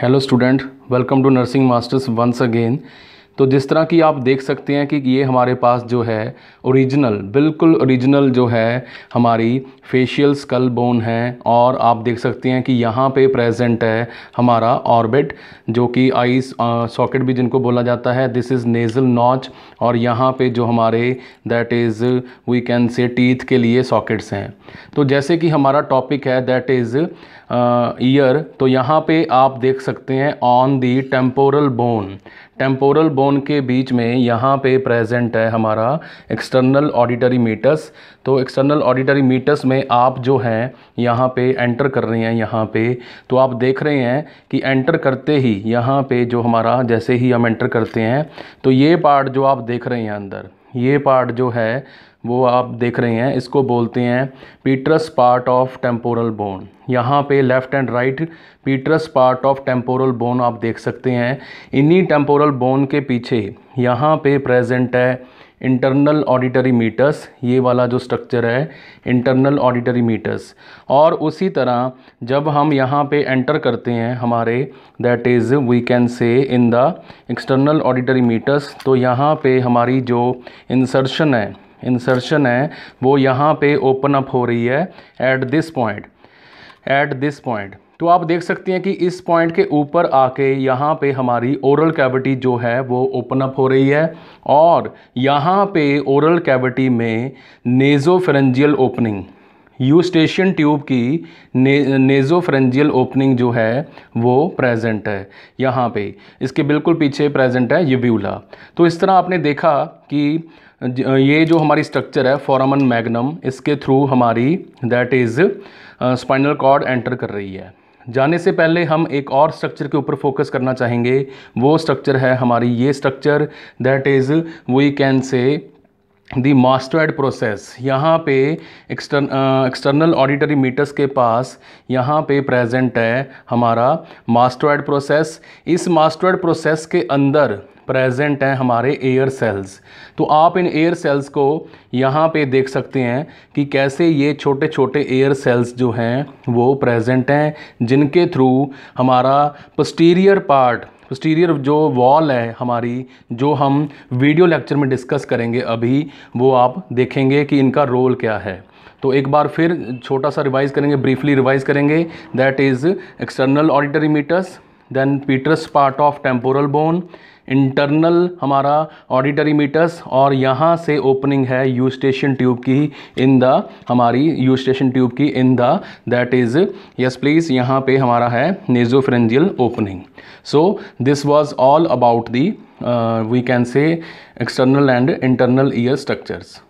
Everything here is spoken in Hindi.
hello student welcome to nursing masters once again तो जिस तरह की आप देख सकते हैं कि ये हमारे पास जो है ओरिजिनल बिल्कुल ओरिजिनल जो है हमारी फेशियल स्कल बोन है और आप देख सकते हैं कि यहाँ पे प्रेजेंट है हमारा ऑर्बिट जो कि आई सॉकेट भी जिनको बोला जाता है दिस इज़ नेज़ल नॉच और यहाँ पे जो हमारे that is we can say teeth के लिए सॉकेट्स हैं तो जैसे कि हमारा टॉपिक है दैट इज़ ईयर तो यहाँ पर आप देख सकते हैं on the temporal bone temporal bone zone के बीच में यहाँ पे प्रेजेंट है हमारा एक्सटर्नल ऑडिटरी मीटर्स तो एक्सटर्नल ऑडिटरी मीटर्स में आप जो हैं यहाँ पे एंटर कर रहे हैं यहाँ पे तो आप देख रहे हैं कि एंटर करते ही यहाँ पे जो हमारा जैसे ही हम एंटर करते हैं तो ये पार्ट जो आप देख रहे हैं अंदर ये पार्ट जो है वो आप देख रहे हैं इसको बोलते हैं petrous part of temporal bone यहाँ पे left and right petrous part of temporal bone आप देख सकते हैं इन्हीं टेम्पोरल बोन के पीछे यहाँ पे प्रेजेंट है इंटरनल ऑडिटरी मीटर्स ये वाला जो स्ट्रक्चर है इंटरनल ऑडिटरी मीटर्स और उसी तरह जब हम यहाँ पे एंटर करते हैं हमारे that is we can say in the external auditory meatus तो यहाँ पे हमारी जो इंसर्शन है इंसर्शन है वो यहाँ पे ओपन अप हो रही है at this point at this point तो आप देख सकते हैं कि इस पॉइंट के ऊपर आके यहाँ पे हमारी ओरल कैविटी जो है वो ओपन अप हो रही है और यहाँ पे ओरल कैविटी में नेजोफ्रेंजियल ओपनिंग यूस्टेशियन ट्यूब की ने, नेजोफ्रेंजियल ओपनिंग जो है वो प्रेजेंट है यहाँ पे इसके बिल्कुल पीछे प्रेजेंट है यूब्यूला तो इस तरह आपने देखा कि ये जो हमारी स्ट्रक्चर है फॉरमन मैग्नम इसके थ्रू हमारी that is spinal cord enter कर रही है जाने से पहले हम एक और स्ट्रक्चर के ऊपर फोकस करना चाहेंगे वो स्ट्रक्चर है हमारी ये structure that is we can say the mastered process यहाँ पे एक्सटर्नल ऑडिटरी मीटर्स के पास यहाँ पे प्रेजेंट है हमारा मास्टर्ड प्रोसेस इस मास्टर्ड प्रोसेस के अंदर प्रेजेंट हैं हमारे एयर सेल्स तो आप इन एयर सेल्स को यहाँ पे देख सकते हैं कि कैसे ये छोटे छोटे एयर सेल्स जो हैं वो प्रेजेंट हैं जिनके थ्रू हमारा पस्टीरियर पार्ट पोस्टीरियर जो वॉल है हमारी जो हम वीडियो लेक्चर में डिस्कस करेंगे अभी वो आप देखेंगे कि इनका रोल क्या है तो एक बार फिर छोटा सा रिवाइज करेंगे ब्रीफली रिवाइज करेंगे that is external auditory meatus then petrous part of temporal bone internal हमारा ऑडिटरी मीटर्स और यहाँ से ओपनिंग है यू स्टेशन ट्यूब की इन द हमारी यू स्टेशन ट्यूब की in the that is yes please यहाँ पे हमारा है nasopharyngeal opening so this was all about the we can say external and internal ear structures